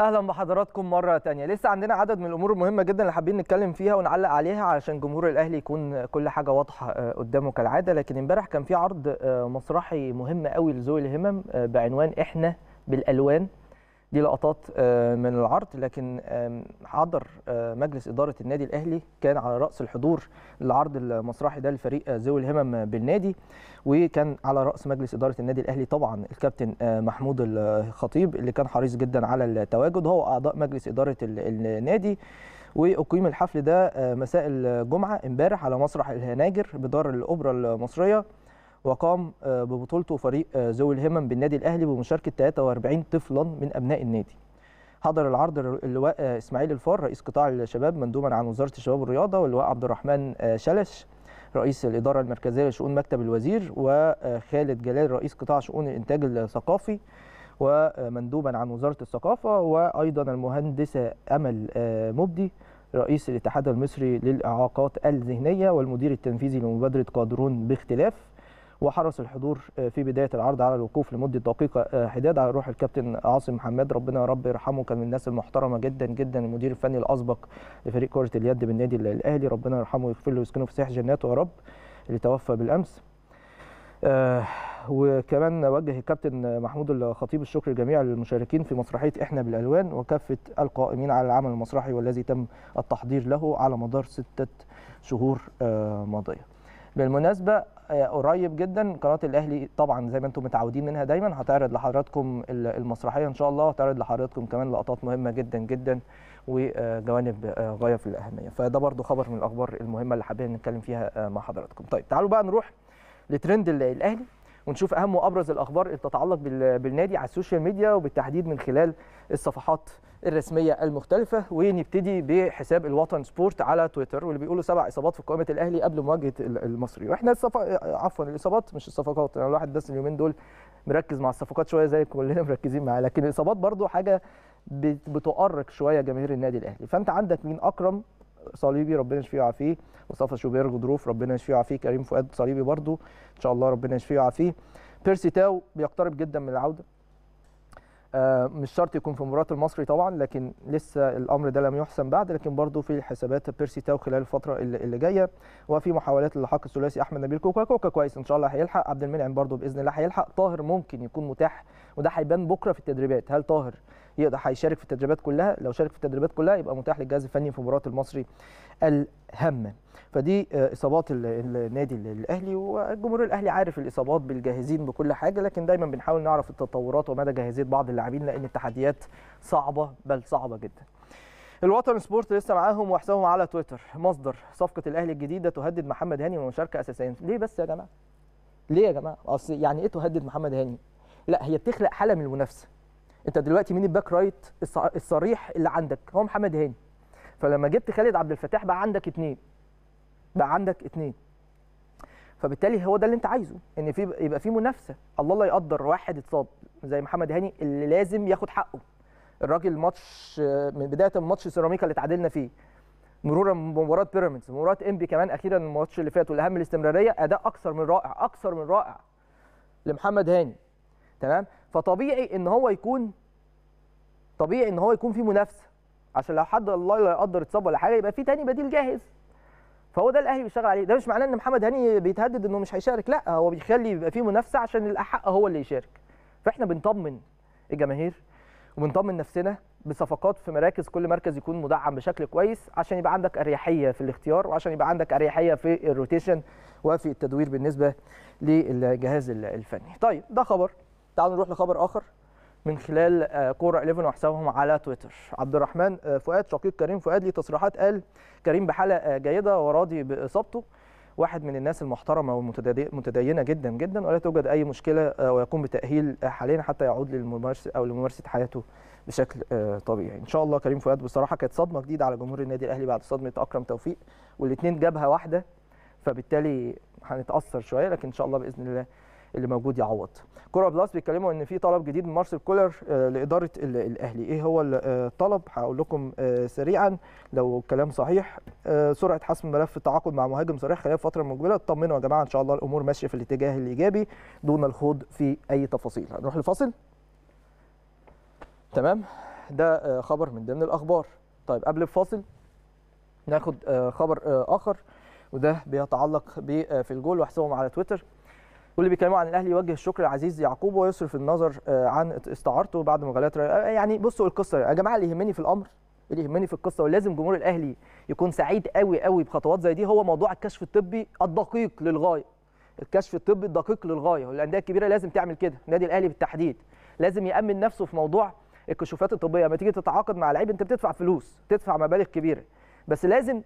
اهلا بحضراتكم مره تانية لسه عندنا عدد من الامور المهمه جدا اللي حابين نتكلم فيها ونعلق عليها علشان جمهور الاهلي يكون كل حاجه واضحه آه، قدامه كالعاده لكن امبارح كان في عرض آه، مسرحي مهم قوي لذوي الهمم آه، بعنوان احنا بالالوان دي لقطات آه، من العرض لكن حضر آه، مجلس اداره النادي الاهلي كان على راس الحضور للعرض المسرحي ده لفريق آه، ذوي الهمم بالنادي وكان على راس مجلس اداره النادي الاهلي طبعا الكابتن محمود الخطيب اللي كان حريص جدا على التواجد هو اعضاء مجلس اداره النادي واقيم الحفل ده مساء الجمعه امبارح على مسرح الهناجر بدار الاوبرا المصريه وقام آه، ببطولته فريق ذوي آه، الهمم بالنادي الاهلي بمشاركه 43 طفلا من ابناء النادي. حضر العرض اللواء آه، اسماعيل الفار رئيس قطاع الشباب مندوبا عن وزاره الشباب والرياضه واللواء عبد الرحمن شلش رئيس الاداره المركزيه لشؤون مكتب الوزير وخالد جلال رئيس قطاع شؤون الانتاج الثقافي ومندوبا عن وزاره الثقافه وايضا المهندسه امل مبدي رئيس الاتحاد المصري للاعاقات الذهنيه والمدير التنفيذي لمبادره قادرون باختلاف وحرص الحضور آه، في بدايه العرض على الوقوف لمده دقيقه آه، حداد على روح الكابتن عاصم محمد ربنا يا رب يرحمه كان من الناس المحترمه جدا جدا المدير الفني الاسبق لفريق كره اليد بالنادي الاهلي ربنا يرحمه ويغفر له ويسكنه في سياح جناته يا رب اللي توفى بالامس آه وكمان وجه الكابتن محمود الخطيب الشكر لجميع المشاركين في مسرحيه احنا بالالوان وكافه القائمين على العمل المسرحي والذي تم التحضير له على مدار سته شهور آه ماضيه. بالمناسبه آه، قريب جدا قناه الاهلي طبعا زي ما انتم متعودين منها دايما هتعرض لحضراتكم المسرحيه ان شاء الله وهتعرض لحضراتكم كمان لقطات مهمه جدا جدا وجوانب آه، غايه في الاهميه فده برضو خبر من الاخبار المهمه اللي حابين نتكلم فيها آه، مع حضراتكم طيب تعالوا بقى نروح لترند الاهلي ونشوف اهم وابرز الاخبار اللي تتعلق بالنادي على السوشيال ميديا وبالتحديد من خلال الصفحات الرسميه المختلفه ونبتدي بحساب الوطن سبورت على تويتر واللي بيقولوا سبع اصابات في قائمه الاهلي قبل مواجهه المصري واحنا الصف... عفوا الاصابات مش الصفقات يعني الواحد بس اليومين دول مركز مع الصفقات شويه زي كلنا مركزين معاه لكن الاصابات برضو حاجه بتؤرق شويه جماهير النادي الاهلي فانت عندك مين اكرم صليبي ربنا يشفيه ويعافيه مصطفى شوبير غضروف ربنا يشفيه ويعافيه كريم فؤاد صليبي برضو ان شاء الله ربنا يشفيه ويعافيه بيرسي تاو بيقترب جدا من العوده آه مش شرط يكون في مباراه المصري طبعا لكن لسه الامر ده لم يحسم بعد لكن برضو في حسابات بيرسي تاو خلال الفتره اللي, اللي جايه وفي محاولات للحق الثلاثي احمد نبيل كوكا كوكا كويس ان شاء الله هيلحق عبد المنعم برضو باذن الله هيلحق طاهر ممكن يكون متاح وده هيبان بكره في التدريبات هل طاهر يقدر هيشارك في التدريبات كلها لو شارك في التدريبات كلها يبقى متاح للجهاز الفني في مباراه المصري الهامه فدي آه، اصابات النادي الاهلي والجمهور الاهلي عارف الاصابات بالجاهزين بكل حاجه لكن دايما بنحاول نعرف التطورات ومدى جاهزيه بعض اللاعبين لان التحديات صعبه بل صعبه جدا الوطن سبورت لسه معاهم وحسابهم على تويتر مصدر صفقه الاهلي الجديده تهدد محمد هاني من المشاركه اساسيا ليه بس يا جماعه ليه يا جماعه اصل يعني ايه تهدد محمد هاني لا هي بتخلق حاله من المنافسه انت دلوقتي مين الباك رايت الصريح اللي عندك هو محمد هاني فلما جبت خالد عبد الفتاح بقى عندك اثنين بقى عندك اثنين فبالتالي هو ده اللي انت عايزه ان في يبقى في منافسه الله لا يقدر واحد اتصاب زي محمد هاني اللي لازم ياخد حقه الراجل ماتش من بدايه الماتش سيراميكا اللي اتعادلنا فيه مرورا بمباراه بيراميدز مباراه انبي كمان اخيرا الماتش اللي فات والاهم الاستمراريه اداء اكثر من رائع اكثر من رائع لمحمد هاني تمام فطبيعي ان هو يكون طبيعي ان هو يكون في منافسه عشان لو حد الله لا يقدر اتصاب ولا حاجه يبقى في تاني بديل جاهز فهو ده الاهلي بيشتغل عليه ده مش معناه ان محمد هاني بيتهدد انه مش هيشارك لا هو بيخلي يبقى في منافسه عشان الاحق هو اللي يشارك فاحنا بنطمن الجماهير وبنطمن نفسنا بصفقات في مراكز كل مركز يكون مدعم بشكل كويس عشان يبقى عندك اريحيه في الاختيار وعشان يبقى عندك اريحيه في الروتيشن وفي التدوير بالنسبه للجهاز الفني. طيب ده خبر تعالوا نروح لخبر اخر من خلال آه، كوره 11 وحسابهم على تويتر عبد الرحمن آه، فؤاد شقيق كريم فؤاد ليه تصريحات قال كريم بحاله آه، جيده وراضي باصابته واحد من الناس المحترمه والمتدينه جدا جدا ولا توجد اي مشكله ويقوم بتاهيل حاليا حتى يعود للممارسه او لممارسه حياته بشكل طبيعي ان شاء الله كريم فؤاد بصراحه كانت صدمه جديده على جمهور النادي الاهلي بعد صدمه اكرم توفيق والاثنين جابها واحده فبالتالي هنتاثر شويه لكن ان شاء الله باذن الله اللي موجود يعوض كوره بلس بيتكلموا ان في طلب جديد من مارسيل كولر آه، لاداره الاهلي ايه هو آه، الطلب هقول لكم آه، سريعا لو الكلام صحيح سرعه حسم ملف التعاقد مع مهاجم صريح خلال الفتره المقبله اطمنوا يا جماعه ان شاء الله الامور ماشيه في الاتجاه الايجابي دون الخوض في اي تفاصيل هنروح لفاصل تمام ده خبر من ضمن الاخبار طيب قبل الفاصل ناخد خبر اخر وده بيتعلق في الجول وحسابهم على تويتر كل اللي بيتكلموا عن الاهلي يوجه الشكر لعزيز يعقوب ويصرف النظر آه، عن استعارته بعد مجالات آه، يعني بصوا القصه يا جماعه اللي يهمني في الامر اللي يهمني في القصه ولازم جمهور الاهلي يكون سعيد قوي قوي بخطوات زي دي هو موضوع الكشف الطبي الدقيق للغايه الكشف الطبي الدقيق للغايه والانديه الكبيره لازم تعمل كده النادي الاهلي بالتحديد لازم يامن نفسه في موضوع الكشوفات الطبيه لما تيجي تتعاقد مع لعيب انت بتدفع فلوس تدفع مبالغ كبيره بس لازم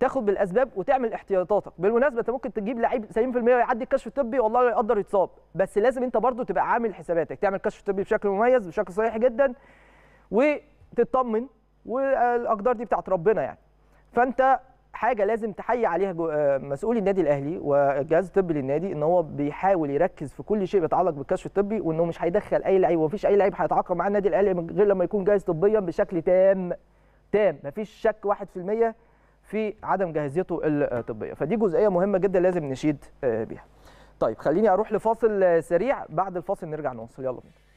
تاخد بالاسباب وتعمل احتياطاتك بالمناسبه انت ممكن تجيب لعيب 70% يعدي الكشف الطبي والله لا يقدر يتصاب بس لازم انت برضو تبقى عامل حساباتك تعمل كشف طبي بشكل مميز بشكل صحيح جدا وتطمن والاقدار دي بتاعت ربنا يعني فانت حاجه لازم تحيي عليها آه، مسؤول النادي الاهلي والجهاز الطبي للنادي ان هو بيحاول يركز في كل شيء بيتعلق بالكشف الطبي وانه مش هيدخل اي لعيب ومفيش اي لعيب هيتعاقد مع النادي الاهلي غير لما يكون جاهز طبيا بشكل تام تام مفيش شك 1% في عدم جاهزيته الطبيه فدي جزئيه مهمه جدا لازم نشيد آه، بيها طيب خليني اروح لفاصل سريع بعد الفاصل نرجع نوصل يلا بينا